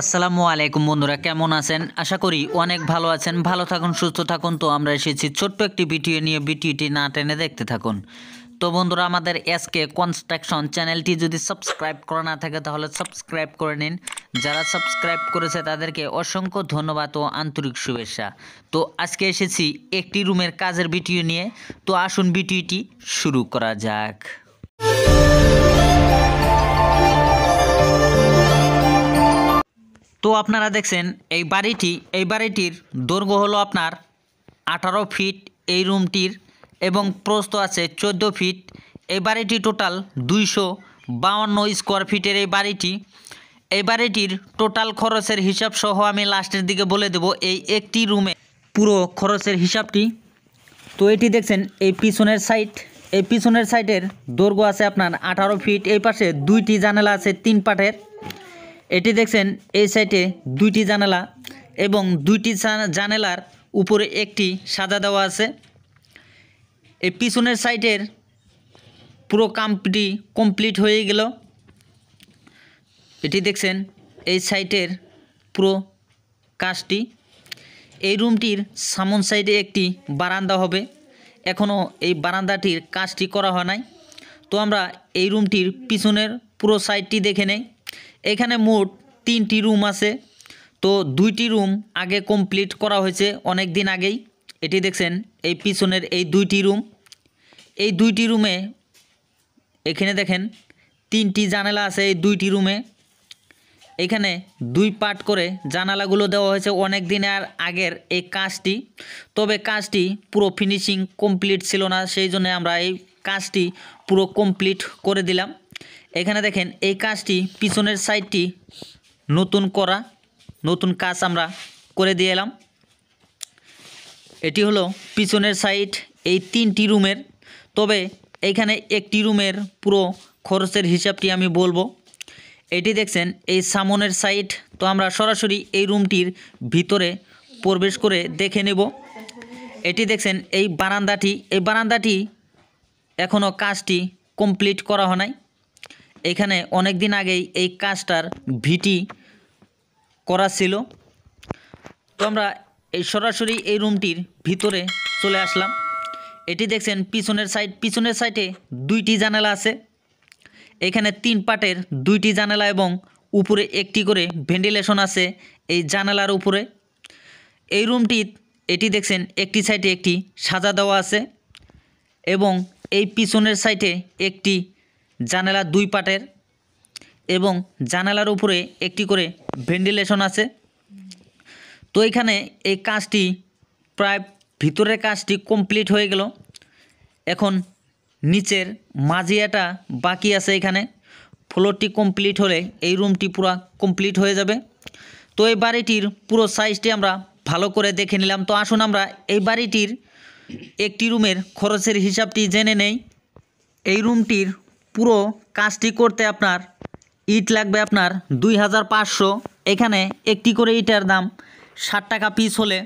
আসসালামু আলাইকুম বন্ধুরা কেমন আছেন আশা করি অনেক ভালো আছেন ভালো থাকুন সুস্থ থাকুন তো আমরা এসেছি ছোট্ট একটি ভিডিও নিয়ে ভিডিওটি না টেনে দেখতে থাকুন তো বন্ধুরা আমাদের এসকে কনস্ট্রাকশন চ্যানেলটি যদি সাবস্ক্রাইব করা না থাকে তাহলে সাবস্ক্রাইব করে নিন যারা সাবস্ক্রাইব করেছে তাদেরকে অসংখ্য ধন্যবাদ ও আন্তরিক শুভেচ্ছা তো আজকে এসেছি একটি রুমের কাজের ভিডিও নিয়ে তো আসুন ভিডিওটি শুরু করা যাক তো আপনারা দেখছেন এই বাড়িটি এই বাড়িটির দৈর্ঘ্য হলো আপনার আঠারো ফিট এই রুমটির এবং প্রস্থ আছে ১৪ ফিট এই বাড়িটি টোটাল দুইশো বাউন্ন স্কোয়ার ফিটের এই বাড়িটি এই বাড়িটির টোটাল খরচের হিসাব সহ আমি লাস্টের দিকে বলে দেব এই একটি রুমে পুরো খরচের হিসাবটি তো এটি দেখছেন এই পিছনের সাইড এই পিছনের সাইডের দৈর্ঘ্য আছে আপনার আঠারো ফিট এই পাশে দুইটি জানালা আছে তিন পাটের এটি দেখছেন এই সাইটে দুইটি জানালা এবং দুইটি জানালার উপরে একটি সাদা দেওয়া আছে এই পিছনের সাইটের পুরো কামটি কমপ্লিট হয়ে গেল এটি দেখছেন এই সাইটের পুরো কাজটি এই রুমটির সামন সাইডে একটি বারান্দা হবে এখনও এই বারান্দাটির কাজটি করা হয় নাই তো আমরা এই রুমটির পিছনের পুরো সাইডটি দেখে নেই এখানে মোট তিনটি রুম আছে তো দুইটি রুম আগে কমপ্লিট করা হয়েছে অনেক দিন আগেই এটি দেখছেন এই পিছনের এই দুইটি রুম এই দুইটি রুমে এখানে দেখেন তিনটি জানালা আছে এই দুইটি রুমে এখানে দুই পার্ট করে জানালাগুলো দেওয়া হয়েছে অনেক দিনের আগের এই কাজটি তবে কাজটি পুরো ফিনিশিং কমপ্লিট ছিল না সেই জন্য আমরা এই কাজটি পুরো কমপ্লিট করে দিলাম এখানে দেখেন এই কাজটি পিছনের সাইডটি নতুন করা নতুন কাজ আমরা করে দিয়ে এলাম এটি হলো পিছনের সাইড এই তিনটি রুমের তবে এইখানে একটি রুমের পুরো খরচের হিসাবটি আমি বলবো এটি দেখছেন এই সামনের সাইড তো আমরা সরাসরি এই রুমটির ভিতরে প্রবেশ করে দেখে নেব এটি দেখছেন এই বারান্দাটি এই বারান্দাটি এখনও কাজটি কমপ্লিট করা হয় নাই এখানে অনেক দিন আগেই এই কাজটার ভিটি করা ছিল তো আমরা এই সরাসরি এই রুমটির ভিতরে চলে আসলাম এটি দেখছেন পিছনের সাইড পিছনের সাইডে দুইটি জানালা আছে এখানে তিন পাটের দুইটি জানালা এবং উপরে একটি করে ভেন্টিলেশন আছে এই জানালার উপরে এই রুমটি এটি দেখছেন একটি সাইডে একটি সাজা দেওয়া আছে এবং এই পিছনের সাইডে একটি জানালা দুই পাটের এবং জানালার উপরে একটি করে ভেন্টিলেশন আছে তো এখানে এই কাজটি প্রায় ভিতরের কাজটি কমপ্লিট হয়ে গেল এখন নিচের মাঝিয়াটা বাকি আছে এখানে ফ্লোরটি কমপ্লিট হলে এই রুমটি পুরো কমপ্লিট হয়ে যাবে তো এই বাড়িটির পুরো সাইজটি আমরা ভালো করে দেখে নিলাম তো আসুন আমরা এই বাড়িটির একটি রুমের খরচের হিসাবটি জেনে নেই এই রুমটির পুরো কাজটি করতে আপনার ইট লাগবে আপনার দুই হাজার পাঁচশো এখানে একটি করে ইটার দাম ষাট টাকা পিস হলে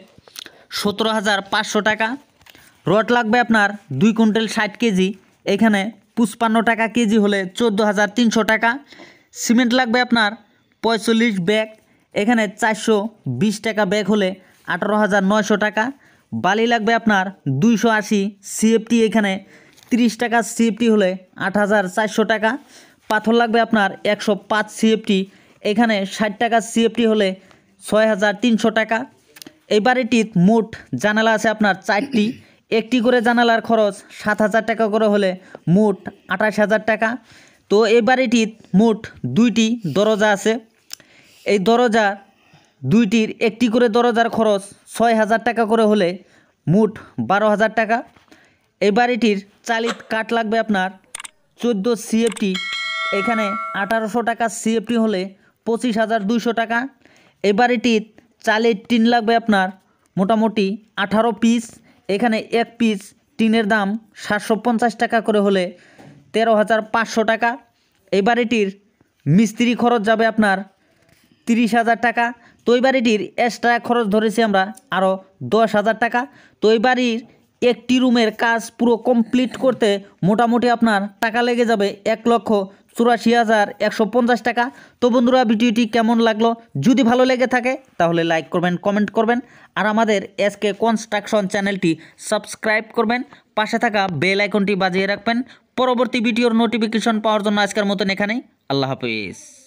সতেরো হাজার পাঁচশো টাকা রড লাগবে আপনার দুই কুইন্টাল ষাট কেজি এখানে পুষ্পান্ন টাকা কেজি হলে চোদ্দো হাজার তিনশো টাকা সিমেন্ট লাগবে আপনার পঁয়তাল্লিশ ব্যাগ এখানে চারশো বিশ টাকা ব্যাগ হলে আঠারো হাজার নয়শো টাকা বালি লাগবে আপনার দুইশো আশি সিএফটি এখানে তিরিশ টাকা সিএফটি হলে আট হাজার চারশো টাকা পাথর লাগবে আপনার একশো পাঁচ সিএফটি এখানে ষাট টাকা সিএফটি হলে ছয় হাজার তিনশো টাকা এই বাড়িটির মোট জানালা আছে আপনার চারটি একটি করে জানালার খরচ সাত হাজার টাকা করে হলে মোট আঠাশ হাজার টাকা তো এই বাড়িটির মোট দুইটি দরজা আছে এই দরজা দুইটির একটি করে দরজার খরচ ছয় হাজার টাকা করে হলে মোট বারো হাজার টাকা এই বাড়িটির চালিত কাঠ লাগবে আপনার চোদ্দো সিএফটি এখানে আঠারোশো টাকা সিএফটি হলে পঁচিশ হাজার দুইশো টাকা এই বাড়িটির চালের টিন লাগবে আপনার মোটামুটি আঠারো পিস এখানে এক পিস টিনের দাম সাতশো পঞ্চাশ টাকা করে হলে তেরো হাজার পাঁচশো টাকা এই বাড়িটির মিস্ত্রি খরচ যাবে আপনার তিরিশ হাজার টাকা তো এই বাড়িটির এক্সট্রা খরচ ধরেছি আমরা আরও দশ হাজার টাকা তো এই বাড়ির একটি রুমের কাজ পুরো কমপ্লিট করতে মোটামুটি আপনার টাকা লেগে যাবে এক লক্ষ চুরাশি হাজার একশো পঞ্চাশ টাকা তো বন্ধুরা ভিডিওটি কেমন লাগলো যদি ভালো লেগে থাকে তাহলে লাইক করবেন কমেন্ট করবেন আর আমাদের এসকে কনস্ট্রাকশন চ্যানেলটি সাবস্ক্রাইব করবেন পাশে থাকা বেল আইকনটি বাজিয়ে রাখবেন পরবর্তী ভিডিওর নোটিফিকেশন পাওয়ার জন্য আজকের মতন এখানেই আল্লাহ হাফিজ